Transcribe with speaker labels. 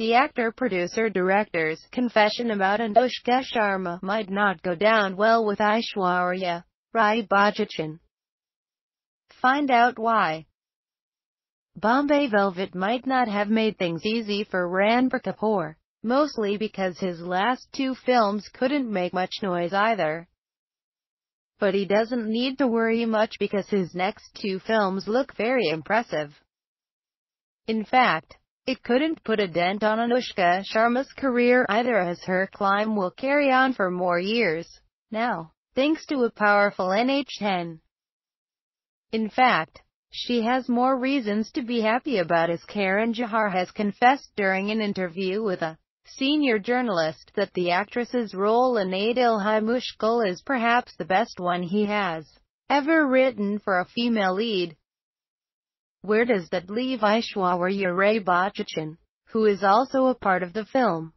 Speaker 1: The actor-producer-director's confession about Anushka Sharma might not go down well with Aishwarya Rai Bachchan. Find out why. Bombay Velvet might not have made things easy for Ranbir Kapoor, mostly because his last two films couldn't make much noise either. But he doesn't need to worry much because his next two films look very impressive. In fact, it couldn't put a dent on Anushka Sharma's career either as her climb will carry on for more years now, thanks to a powerful NH10. In fact, she has more reasons to be happy about as Karen Jahar has confessed during an interview with a senior journalist that the actress's role in Adil Hai is perhaps the best one he has ever written for a female lead. Where does that leave Ishwarya Ray Bachchan, who is
Speaker 2: also a part of the film?